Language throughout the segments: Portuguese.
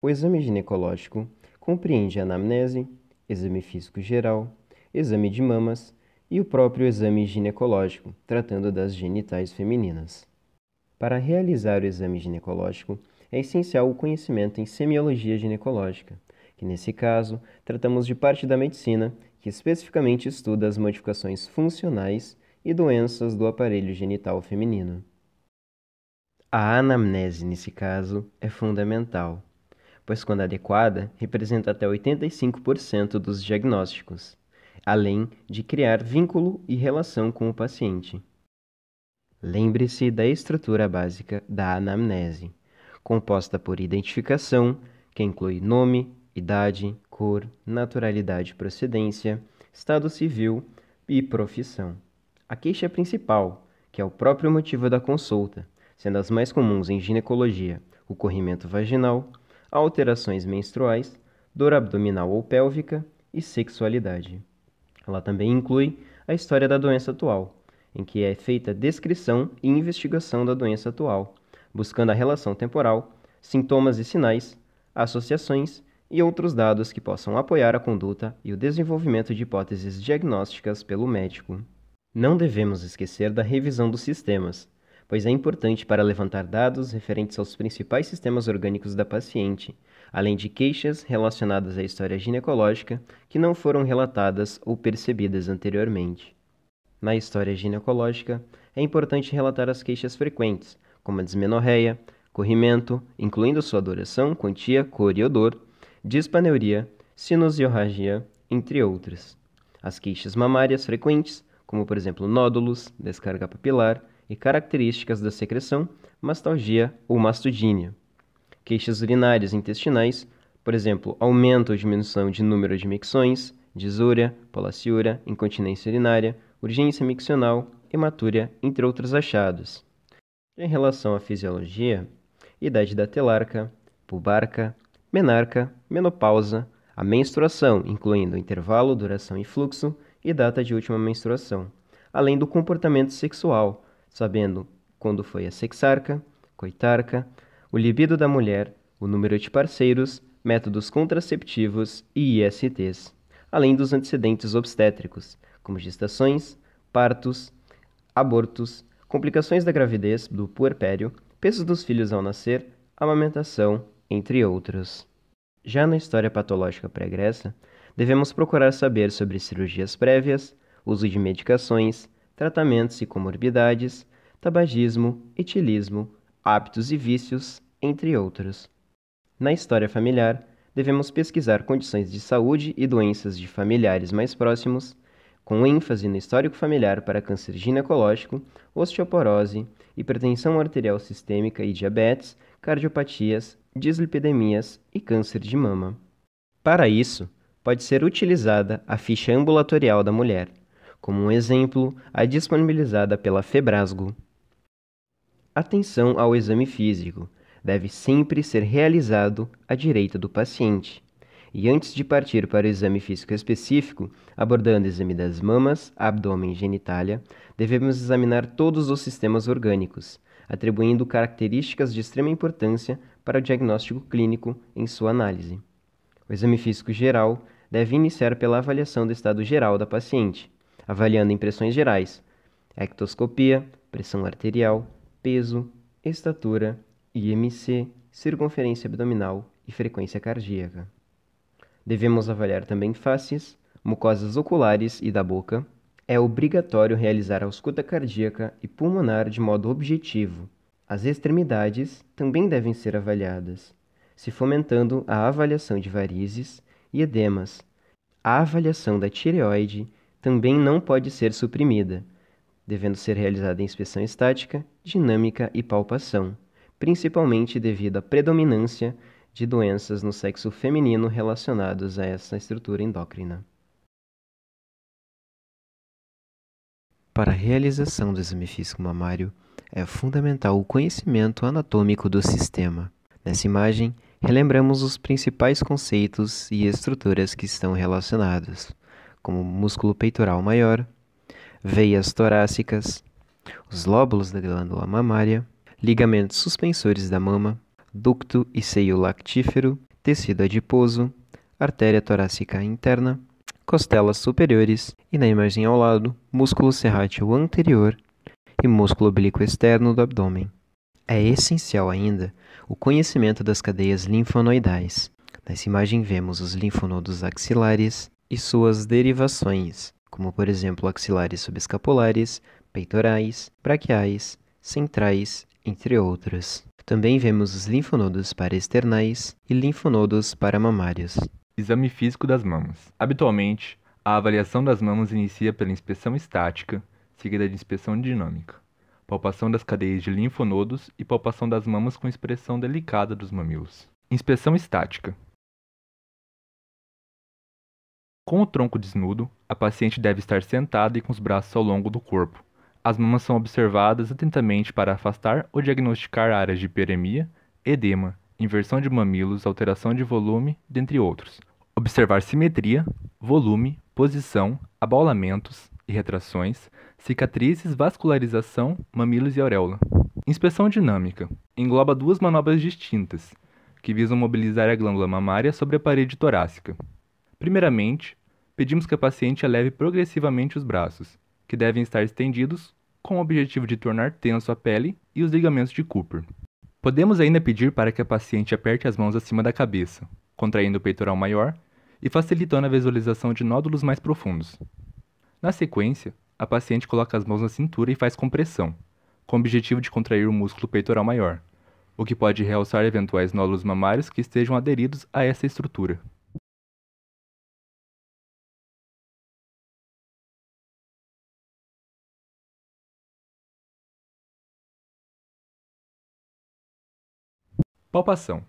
O exame ginecológico compreende a anamnese, exame físico geral, exame de mamas e o próprio exame ginecológico, tratando das genitais femininas. Para realizar o exame ginecológico, é essencial o conhecimento em semiologia ginecológica, que nesse caso tratamos de parte da medicina que especificamente estuda as modificações funcionais e doenças do aparelho genital feminino. A anamnese, nesse caso, é fundamental pois, quando adequada, representa até 85% dos diagnósticos, além de criar vínculo e relação com o paciente. Lembre-se da estrutura básica da anamnese, composta por identificação, que inclui nome, idade, cor, naturalidade e procedência, estado civil e profissão. A queixa principal, que é o próprio motivo da consulta, sendo as mais comuns em ginecologia, o corrimento vaginal, alterações menstruais, dor abdominal ou pélvica e sexualidade. Ela também inclui a história da doença atual, em que é feita descrição e investigação da doença atual, buscando a relação temporal, sintomas e sinais, associações e outros dados que possam apoiar a conduta e o desenvolvimento de hipóteses diagnósticas pelo médico. Não devemos esquecer da revisão dos sistemas, pois é importante para levantar dados referentes aos principais sistemas orgânicos da paciente, além de queixas relacionadas à história ginecológica que não foram relatadas ou percebidas anteriormente. Na história ginecológica, é importante relatar as queixas frequentes, como a dismenorreia, corrimento, incluindo sua duração, quantia, cor e odor, dispaneuria, sinusiorragia, entre outras. As queixas mamárias frequentes, como por exemplo nódulos, descarga papilar, e características da secreção, mastalgia ou mastudínia. Queixas urinárias intestinais, por exemplo, aumento ou diminuição de número de micções, desúria, polaciúria, incontinência urinária, urgência miccional, hematúria, entre outros achados. Em relação à fisiologia, idade da telarca, pubarca, menarca, menopausa, a menstruação, incluindo intervalo, duração e fluxo, e data de última menstruação, além do comportamento sexual, sabendo quando foi a sexarca, coitarca, o libido da mulher, o número de parceiros, métodos contraceptivos e ISTs, além dos antecedentes obstétricos, como gestações, partos, abortos, complicações da gravidez, do puerpério, pesos dos filhos ao nascer, amamentação, entre outros. Já na história patológica pregressa, devemos procurar saber sobre cirurgias prévias, uso de medicações, tratamentos e comorbidades, tabagismo, etilismo, hábitos e vícios, entre outros. Na história familiar, devemos pesquisar condições de saúde e doenças de familiares mais próximos, com ênfase no histórico familiar para câncer ginecológico, osteoporose, hipertensão arterial sistêmica e diabetes, cardiopatias, dislipidemias e câncer de mama. Para isso, pode ser utilizada a ficha ambulatorial da mulher, como um exemplo, a disponibilizada pela Febrasgo. Atenção ao exame físico. Deve sempre ser realizado à direita do paciente. E antes de partir para o exame físico específico, abordando o exame das mamas, abdômen e genitália, devemos examinar todos os sistemas orgânicos, atribuindo características de extrema importância para o diagnóstico clínico em sua análise. O exame físico geral deve iniciar pela avaliação do estado geral da paciente, avaliando impressões gerais, ectoscopia, pressão arterial, peso, estatura, IMC, circunferência abdominal e frequência cardíaca. Devemos avaliar também faces, mucosas oculares e da boca. É obrigatório realizar a ausculta cardíaca e pulmonar de modo objetivo. As extremidades também devem ser avaliadas, se fomentando a avaliação de varizes e edemas, a avaliação da tireoide também não pode ser suprimida, devendo ser realizada inspeção estática, dinâmica e palpação, principalmente devido à predominância de doenças no sexo feminino relacionadas a essa estrutura endócrina. Para a realização do exame físico mamário, é fundamental o conhecimento anatômico do sistema. Nessa imagem, relembramos os principais conceitos e estruturas que estão relacionados como músculo peitoral maior, veias torácicas, os lóbulos da glândula mamária, ligamentos suspensores da mama, ducto e seio lactífero, tecido adiposo, artéria torácica interna, costelas superiores e, na imagem ao lado, músculo serrátil anterior e músculo oblíquo externo do abdômen. É essencial ainda o conhecimento das cadeias linfonoidais. Nessa imagem vemos os linfonodos axilares, e suas derivações, como por exemplo axilares subescapulares, peitorais, braquiais, centrais, entre outras. Também vemos os linfonodos para externais e linfonodos para mamários. Exame físico das mamas. Habitualmente, a avaliação das mamas inicia pela inspeção estática, seguida de inspeção dinâmica, palpação das cadeias de linfonodos e palpação das mamas com expressão delicada dos mamilos. Inspeção estática. Com o tronco desnudo, a paciente deve estar sentada e com os braços ao longo do corpo. As mamas são observadas atentamente para afastar ou diagnosticar áreas de hiperemia, edema, inversão de mamilos, alteração de volume, dentre outros. Observar simetria, volume, posição, abaulamentos e retrações, cicatrizes, vascularização, mamilos e auréola. Inspeção dinâmica engloba duas manobras distintas, que visam mobilizar a glândula mamária sobre a parede torácica. Primeiramente, pedimos que a paciente eleve progressivamente os braços, que devem estar estendidos, com o objetivo de tornar tenso a pele e os ligamentos de Cooper. Podemos ainda pedir para que a paciente aperte as mãos acima da cabeça, contraindo o peitoral maior e facilitando a visualização de nódulos mais profundos. Na sequência, a paciente coloca as mãos na cintura e faz compressão, com o objetivo de contrair o músculo peitoral maior, o que pode realçar eventuais nódulos mamários que estejam aderidos a essa estrutura. Palpação.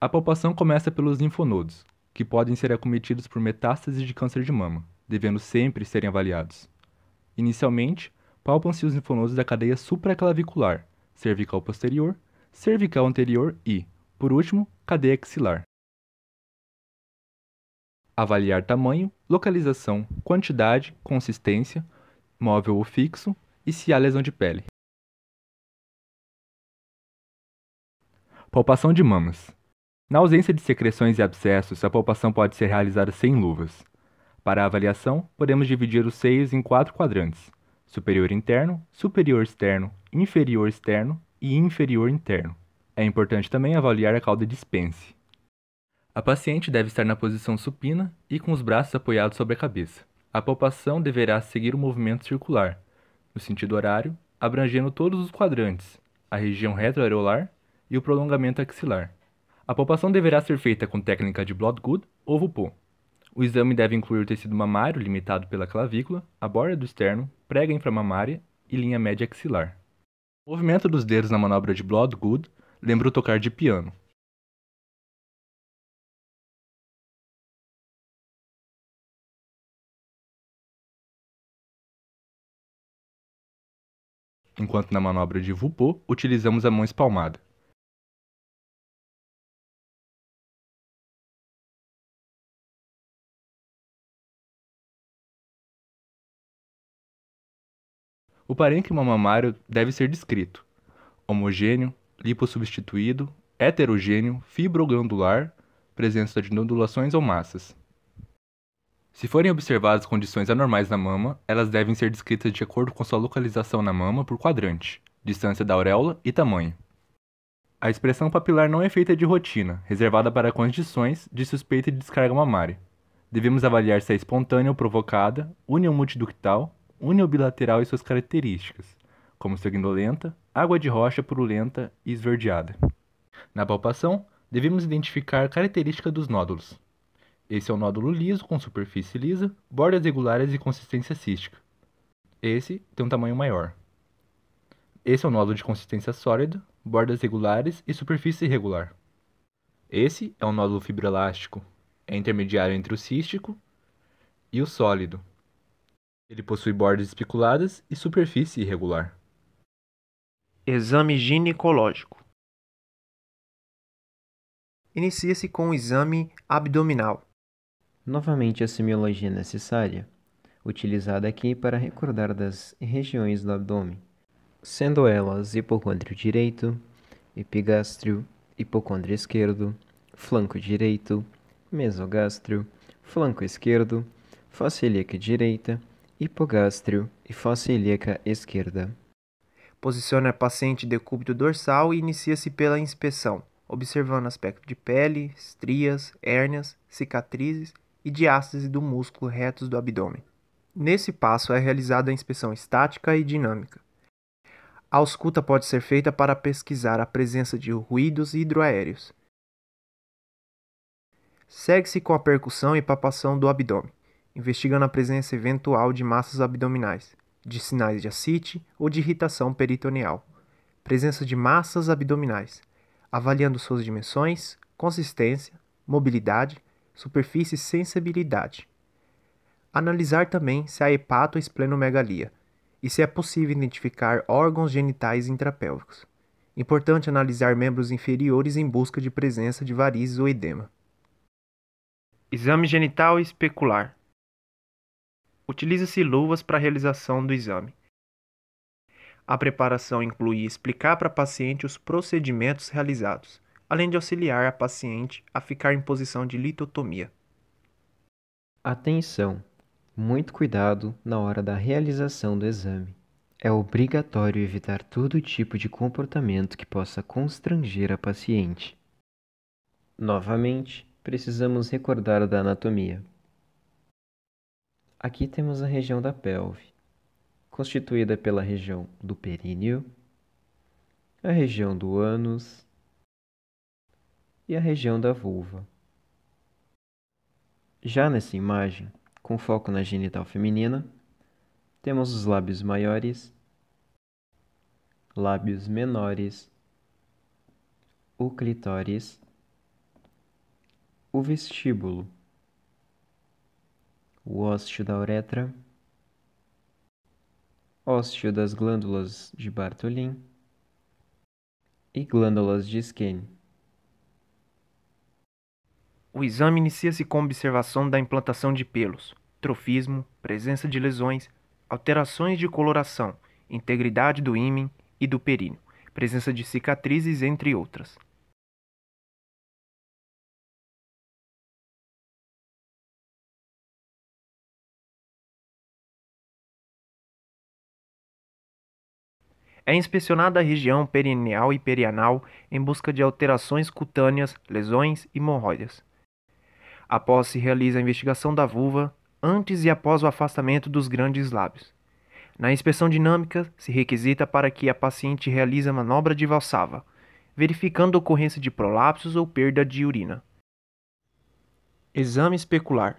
A palpação começa pelos linfonodos, que podem ser acometidos por metástases de câncer de mama, devendo sempre serem avaliados. Inicialmente, palpam-se os linfonodos da cadeia supraclavicular, cervical posterior, cervical anterior e, por último, cadeia axilar. Avaliar tamanho, localização, quantidade, consistência, móvel ou fixo e se há lesão de pele. Palpação de mamas. Na ausência de secreções e abscessos, a palpação pode ser realizada sem luvas. Para a avaliação, podemos dividir os seios em quatro quadrantes: superior interno, superior externo, inferior externo e inferior interno. É importante também avaliar a cauda dispense. A paciente deve estar na posição supina e com os braços apoiados sobre a cabeça. A palpação deverá seguir o um movimento circular, no sentido horário, abrangendo todos os quadrantes, a região retroareolar, e o prolongamento axilar. A palpação deverá ser feita com técnica de Bloodgood ou Vupu. O exame deve incluir o tecido mamário limitado pela clavícula, a borda do externo, prega inframamária e linha média axilar. O movimento dos dedos na manobra de Bloodgood lembra o tocar de piano. Enquanto na manobra de Vupo, utilizamos a mão espalmada. O parênquima mamário deve ser descrito: homogêneo, lipossubstituído, heterogêneo, fibroglandular, presença de nodulações ou massas. Se forem observadas condições anormais na mama, elas devem ser descritas de acordo com sua localização na mama por quadrante, distância da auréola e tamanho. A expressão papilar não é feita de rotina, reservada para condições de suspeita de descarga mamária. Devemos avaliar se é espontânea ou provocada, união multiductal uniobilateral e suas características, como sanguinolenta, água de rocha purulenta e esverdeada. Na palpação, devemos identificar a característica dos nódulos. Esse é um nódulo liso com superfície lisa, bordas regulares e consistência cística. Esse tem um tamanho maior. Esse é um nódulo de consistência sólida, bordas regulares e superfície irregular. Esse é um nódulo fibroelástico, é intermediário entre o cístico e o sólido. Ele possui bordas especuladas e superfície irregular. Exame ginecológico. Inicia-se com o exame abdominal. Novamente a semiologia é necessária, utilizada aqui para recordar das regiões do abdômen, sendo elas hipocôndrio direito, epigástrio, hipocôndrio esquerdo, flanco direito, mesogástrio, flanco esquerdo, face direita, hipogástrio e fossa ilíaca esquerda. Posiciona a paciente decúbito dorsal e inicia-se pela inspeção, observando aspecto de pele, estrias, hérnias, cicatrizes e diástase do músculo retos do abdômen. Nesse passo é realizada a inspeção estática e dinâmica. A ausculta pode ser feita para pesquisar a presença de ruídos hidroaéreos. Segue-se com a percussão e palpação do abdômen investigando a presença eventual de massas abdominais, de sinais de ascite ou de irritação peritoneal, presença de massas abdominais, avaliando suas dimensões, consistência, mobilidade, superfície e sensibilidade. Analisar também se há hepato ou esplenomegalia e se é possível identificar órgãos genitais intrapélvicos. Importante analisar membros inferiores em busca de presença de varizes ou edema. Exame genital especular utiliza-se luvas para a realização do exame. A preparação inclui explicar para a paciente os procedimentos realizados, além de auxiliar a paciente a ficar em posição de litotomia. Atenção! Muito cuidado na hora da realização do exame. É obrigatório evitar todo tipo de comportamento que possa constranger a paciente. Novamente, precisamos recordar da anatomia. Aqui temos a região da pelve, constituída pela região do períneo, a região do ânus e a região da vulva. Já nessa imagem, com foco na genital feminina, temos os lábios maiores, lábios menores, o clitóris, o vestíbulo o ósseo da uretra, ósseo das glândulas de Bartholin e glândulas de Skene. O exame inicia-se com observação da implantação de pelos, trofismo, presença de lesões, alterações de coloração, integridade do ímen e do períneo, presença de cicatrizes, entre outras. É inspecionada a região perineal e perianal em busca de alterações cutâneas, lesões e hemorroidas. Após se realiza a investigação da vulva, antes e após o afastamento dos grandes lábios. Na inspeção dinâmica, se requisita para que a paciente realize a manobra de valsava, verificando a ocorrência de prolapsos ou perda de urina. Exame especular.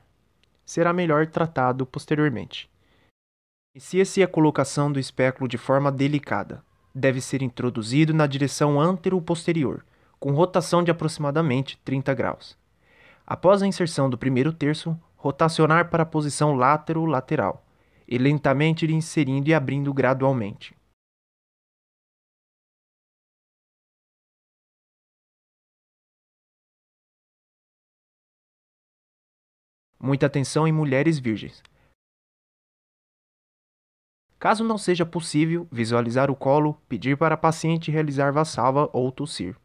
Será melhor tratado posteriormente. Inicia-se a colocação do espéculo de forma delicada. Deve ser introduzido na direção antero-posterior, com rotação de aproximadamente 30 graus. Após a inserção do primeiro terço, rotacionar para a posição látero-lateral, e lentamente ir inserindo e abrindo gradualmente. Muita atenção em mulheres virgens. Caso não seja possível visualizar o colo, pedir para a paciente realizar vassalva ou tossir.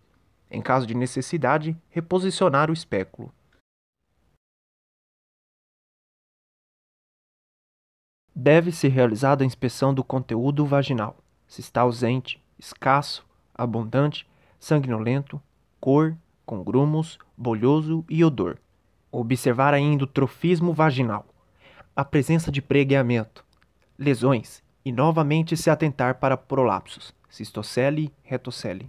Em caso de necessidade, reposicionar o espéculo. Deve ser realizada a inspeção do conteúdo vaginal, se está ausente, escasso, abundante, sanguinolento, cor, com grumos, bolhoso e odor. Observar ainda o trofismo vaginal, a presença de pregueamento, lesões, e novamente se atentar para prolapsos, cistocele, retocele.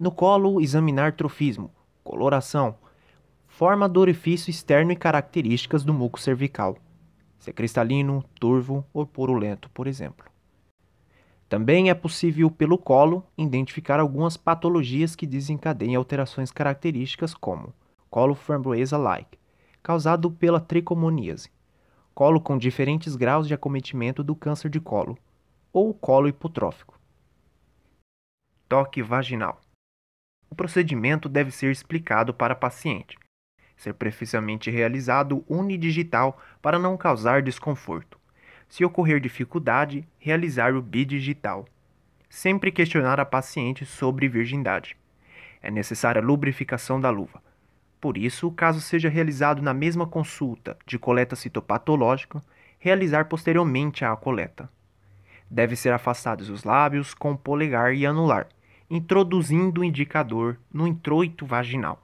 No colo, examinar trofismo, coloração, forma do orifício externo e características do muco cervical, se é cristalino, turvo ou purulento, por exemplo. Também é possível, pelo colo, identificar algumas patologias que desencadeiam alterações características como colo framboesa-like, causado pela tricomoníase, colo com diferentes graus de acometimento do câncer de colo, ou colo hipotrófico. Toque vaginal. O procedimento deve ser explicado para a paciente, ser preferencialmente realizado unidigital para não causar desconforto. Se ocorrer dificuldade, realizar o bidigital. Sempre questionar a paciente sobre virgindade. É necessária lubrificação da luva, por isso, o caso seja realizado na mesma consulta de coleta citopatológica, realizar posteriormente a coleta. Deve ser afastados os lábios com polegar e anular, introduzindo o indicador no introito vaginal,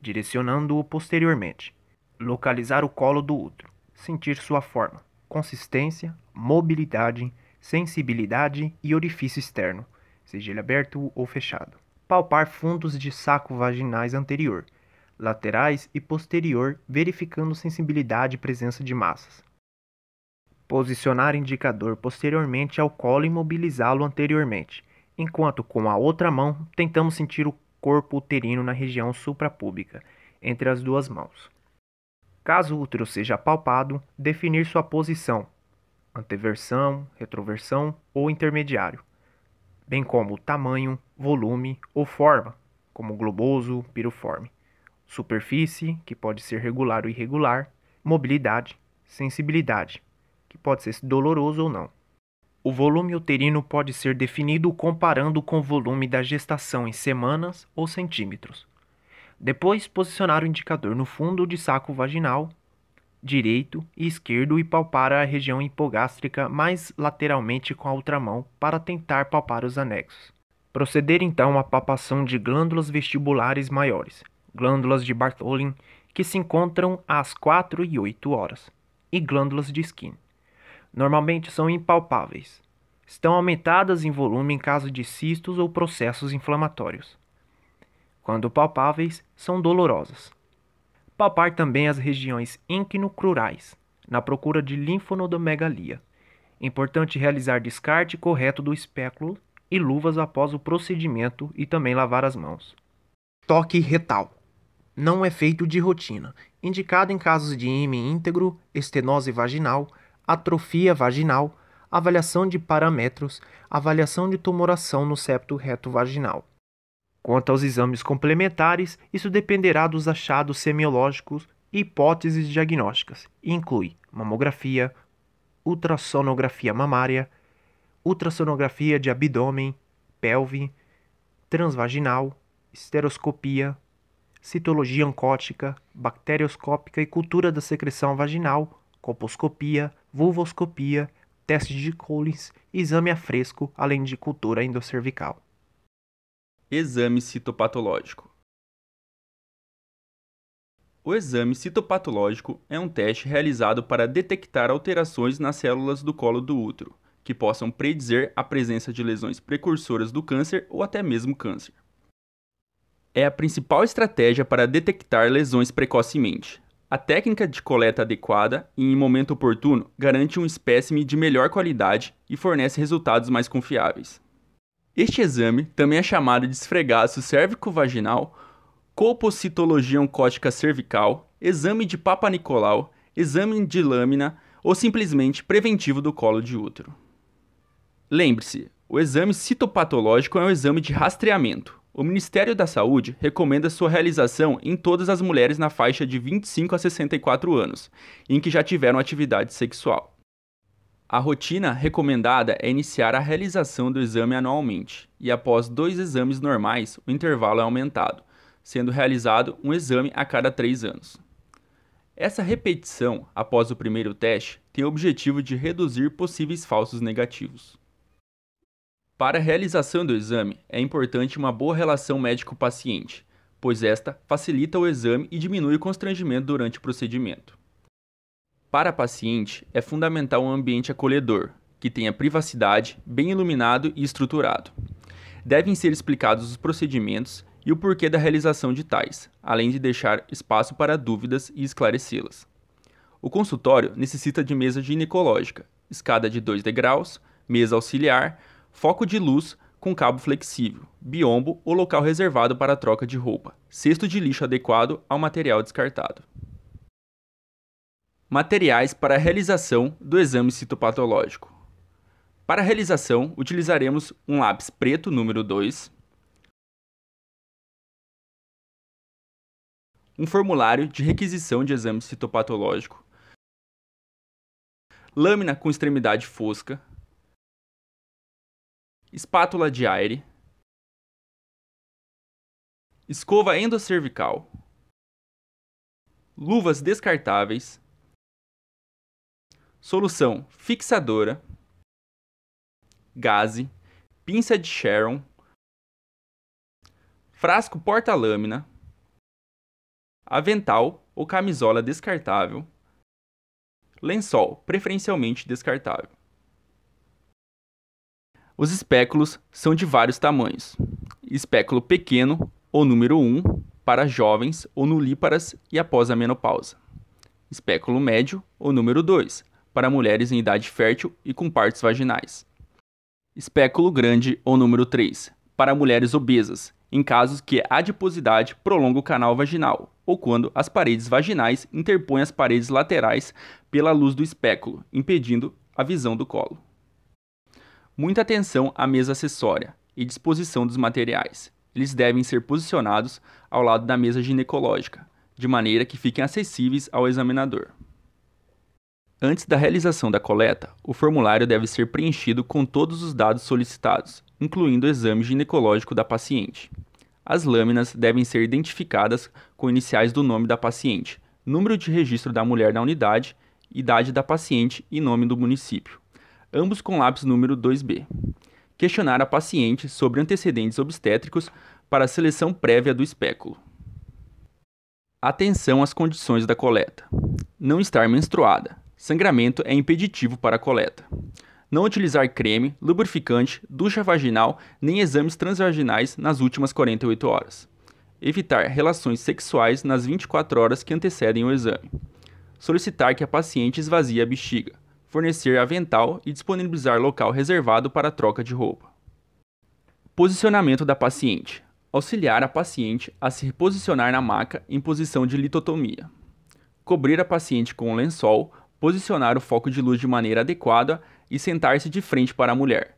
direcionando-o posteriormente. Localizar o colo do útero, sentir sua forma, consistência, mobilidade, sensibilidade e orifício externo, seja ele aberto ou fechado. Palpar fundos de saco vaginais anterior, laterais e posterior, verificando sensibilidade e presença de massas. Posicionar indicador posteriormente ao colo e mobilizá-lo anteriormente, enquanto com a outra mão tentamos sentir o corpo uterino na região suprapúbica, entre as duas mãos. Caso o útero seja palpado, definir sua posição, anteversão, retroversão ou intermediário, bem como o tamanho, volume ou forma, como globoso, piriforme superfície, que pode ser regular ou irregular, mobilidade, sensibilidade, que pode ser doloroso ou não. O volume uterino pode ser definido comparando com o volume da gestação em semanas ou centímetros. Depois, posicionar o indicador no fundo de saco vaginal, direito e esquerdo, e palpar a região hipogástrica mais lateralmente com a outra mão para tentar palpar os anexos. Proceder então à palpação de glândulas vestibulares maiores, glândulas de Bartholin, que se encontram às 4 e 8 horas, e glândulas de Skin. Normalmente são impalpáveis. Estão aumentadas em volume em caso de cistos ou processos inflamatórios. Quando palpáveis, são dolorosas. Palpar também as regiões íncnocrurais, na procura de linfonodomegalia. Importante realizar descarte correto do espéculo e luvas após o procedimento e também lavar as mãos. Toque retal não é feito de rotina. Indicado em casos de IME íntegro, estenose vaginal, atrofia vaginal, avaliação de parâmetros, avaliação de tumoração no septo reto vaginal. Quanto aos exames complementares, isso dependerá dos achados semiológicos e hipóteses diagnósticas. Inclui mamografia, ultrassonografia mamária, ultrassonografia de abdômen, pelve, transvaginal, esteroscopia, citologia oncótica, bacterioscópica e cultura da secreção vaginal, colposcopia, vulvoscopia, teste de Collins, exame a fresco, além de cultura endocervical. Exame citopatológico. O exame citopatológico é um teste realizado para detectar alterações nas células do colo do útero, que possam predizer a presença de lesões precursoras do câncer ou até mesmo câncer é a principal estratégia para detectar lesões precocemente. A técnica de coleta adequada e em momento oportuno garante um espécime de melhor qualidade e fornece resultados mais confiáveis. Este exame também é chamado de esfregaço cérvico-vaginal, colpocitologia oncótica cervical, exame de Papa Nicolau, exame de lâmina ou simplesmente preventivo do colo de útero. Lembre-se, o exame citopatológico é um exame de rastreamento, o Ministério da Saúde recomenda sua realização em todas as mulheres na faixa de 25 a 64 anos, em que já tiveram atividade sexual. A rotina recomendada é iniciar a realização do exame anualmente, e após dois exames normais, o intervalo é aumentado, sendo realizado um exame a cada três anos. Essa repetição após o primeiro teste tem o objetivo de reduzir possíveis falsos negativos. Para a realização do exame, é importante uma boa relação médico-paciente, pois esta facilita o exame e diminui o constrangimento durante o procedimento. Para a paciente, é fundamental um ambiente acolhedor, que tenha privacidade, bem iluminado e estruturado. Devem ser explicados os procedimentos e o porquê da realização de tais, além de deixar espaço para dúvidas e esclarecê-las. O consultório necessita de mesa ginecológica, escada de dois degraus, mesa auxiliar, foco de luz com cabo flexível, biombo ou local reservado para troca de roupa, cesto de lixo adequado ao material descartado. Materiais para a realização do exame citopatológico. Para a realização, utilizaremos um lápis preto número 2, um formulário de requisição de exame citopatológico, lâmina com extremidade fosca, espátula de aire, escova endocervical, luvas descartáveis, solução fixadora, gaze, pinça de Sharon, frasco porta-lâmina, avental ou camisola descartável, lençol, preferencialmente descartável. Os espéculos são de vários tamanhos. Espéculo pequeno, ou número 1, para jovens ou nulíparas e após a menopausa. Espéculo médio, ou número 2, para mulheres em idade fértil e com partes vaginais. Espéculo grande, ou número 3, para mulheres obesas, em casos que a adiposidade prolonga o canal vaginal, ou quando as paredes vaginais interpõem as paredes laterais pela luz do espéculo, impedindo a visão do colo. Muita atenção à mesa acessória e disposição dos materiais. Eles devem ser posicionados ao lado da mesa ginecológica, de maneira que fiquem acessíveis ao examinador. Antes da realização da coleta, o formulário deve ser preenchido com todos os dados solicitados, incluindo o exame ginecológico da paciente. As lâminas devem ser identificadas com iniciais do nome da paciente, número de registro da mulher na unidade, idade da paciente e nome do município ambos com lápis número 2B. Questionar a paciente sobre antecedentes obstétricos para a seleção prévia do espéculo. Atenção às condições da coleta. Não estar menstruada. Sangramento é impeditivo para a coleta. Não utilizar creme, lubrificante, ducha vaginal nem exames transvaginais nas últimas 48 horas. Evitar relações sexuais nas 24 horas que antecedem o exame. Solicitar que a paciente esvazie a bexiga fornecer avental e disponibilizar local reservado para troca de roupa. Posicionamento da paciente: auxiliar a paciente a se posicionar na maca em posição de litotomia. Cobrir a paciente com um lençol, posicionar o foco de luz de maneira adequada e sentar-se de frente para a mulher.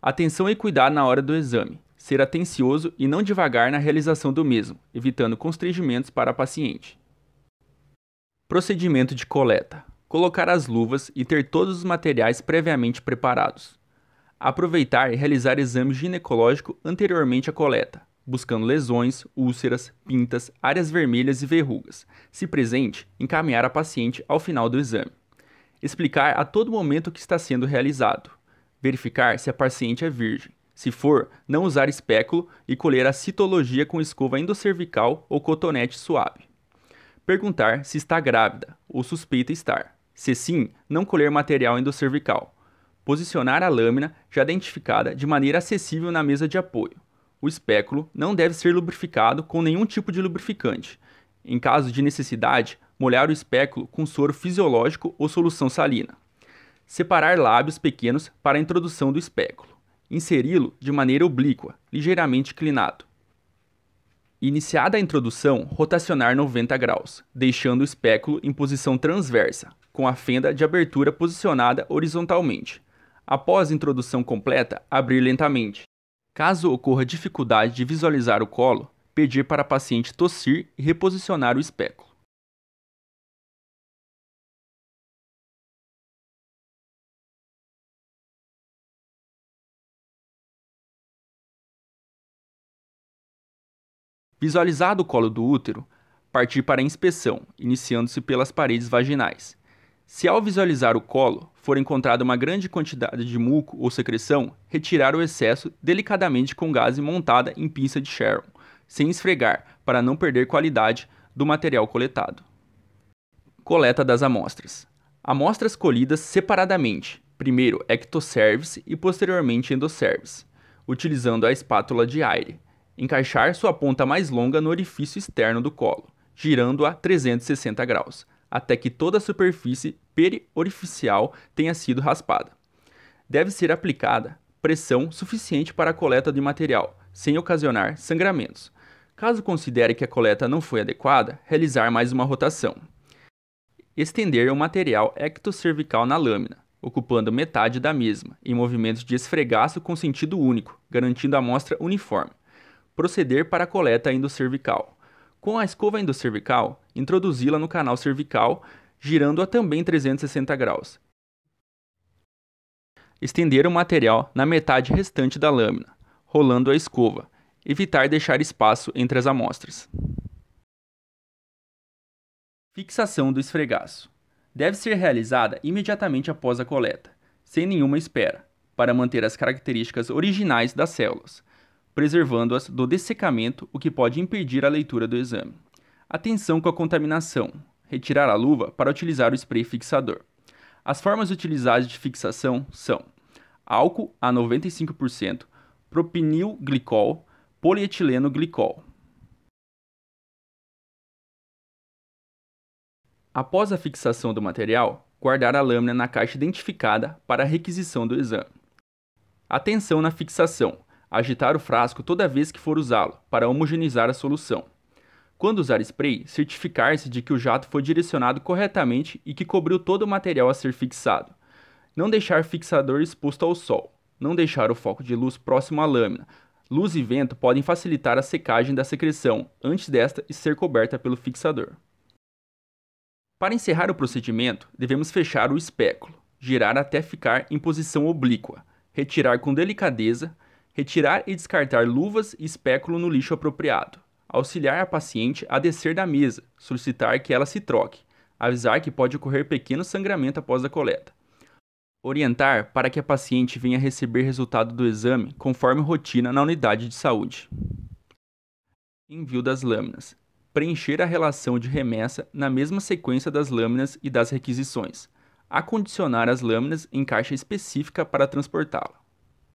Atenção e cuidado na hora do exame. Ser atencioso e não devagar na realização do mesmo, evitando constrangimentos para a paciente. Procedimento de coleta colocar as luvas e ter todos os materiais previamente preparados. Aproveitar e realizar exame ginecológico anteriormente à coleta, buscando lesões, úlceras, pintas, áreas vermelhas e verrugas. Se presente, encaminhar a paciente ao final do exame. Explicar a todo momento o que está sendo realizado. Verificar se a paciente é virgem. Se for, não usar espéculo e colher a citologia com escova endocervical ou cotonete suave. Perguntar se está grávida ou suspeita estar. Se sim, não colher material endocervical. Posicionar a lâmina já identificada de maneira acessível na mesa de apoio. O espéculo não deve ser lubrificado com nenhum tipo de lubrificante. Em caso de necessidade, molhar o espéculo com soro fisiológico ou solução salina. Separar lábios pequenos para a introdução do espéculo. Inseri-lo de maneira oblíqua, ligeiramente inclinado. Iniciada a introdução, rotacionar 90 graus, deixando o espéculo em posição transversa, com a fenda de abertura posicionada horizontalmente. Após a introdução completa, abrir lentamente. Caso ocorra dificuldade de visualizar o colo, pedir para a paciente tossir e reposicionar o espéculo. Visualizado o colo do útero, partir para a inspeção, iniciando-se pelas paredes vaginais. Se ao visualizar o colo for encontrada uma grande quantidade de muco ou secreção, retirar o excesso delicadamente com gaze montada em pinça de Sharon, sem esfregar, para não perder qualidade do material coletado. Coleta das amostras. Amostras colhidas separadamente, primeiro ectoservice e posteriormente endoservice, utilizando a espátula de aire. Encaixar sua ponta mais longa no orifício externo do colo, girando a 360 graus, até que toda a superfície periorificial tenha sido raspada. Deve ser aplicada pressão suficiente para a coleta de material, sem ocasionar sangramentos. Caso considere que a coleta não foi adequada, realizar mais uma rotação. Estender o material ectocervical na lâmina, ocupando metade da mesma, em movimentos de esfregaço com sentido único, garantindo a amostra uniforme. Proceder para a coleta endocervical. Com a escova endocervical, introduzi-la no canal cervical girando-a também 360 graus. Estender o material na metade restante da lâmina, rolando a escova, evitar deixar espaço entre as amostras. Fixação do esfregaço. Deve ser realizada imediatamente após a coleta, sem nenhuma espera, para manter as características originais das células, preservando-as do dessecamento, o que pode impedir a leitura do exame. Atenção com a contaminação, retirar a luva para utilizar o spray fixador. As formas utilizadas de fixação são álcool a 95%, glicol, polietileno glicol. Após a fixação do material, guardar a lâmina na caixa identificada para a requisição do exame. Atenção na fixação. Agitar o frasco toda vez que for usá-lo, para homogeneizar a solução. Quando usar spray, certificar-se de que o jato foi direcionado corretamente e que cobriu todo o material a ser fixado. Não deixar fixador exposto ao sol. Não deixar o foco de luz próximo à lâmina. Luz e vento podem facilitar a secagem da secreção antes desta ser coberta pelo fixador. Para encerrar o procedimento, devemos fechar o espéculo, girar até ficar em posição oblíqua, retirar com delicadeza, retirar e descartar luvas e espéculo no lixo apropriado auxiliar a paciente a descer da mesa, solicitar que ela se troque, avisar que pode ocorrer pequeno sangramento após a coleta. Orientar para que a paciente venha receber resultado do exame conforme rotina na unidade de saúde. Envio das lâminas. Preencher a relação de remessa na mesma sequência das lâminas e das requisições. Acondicionar as lâminas em caixa específica para transportá-la.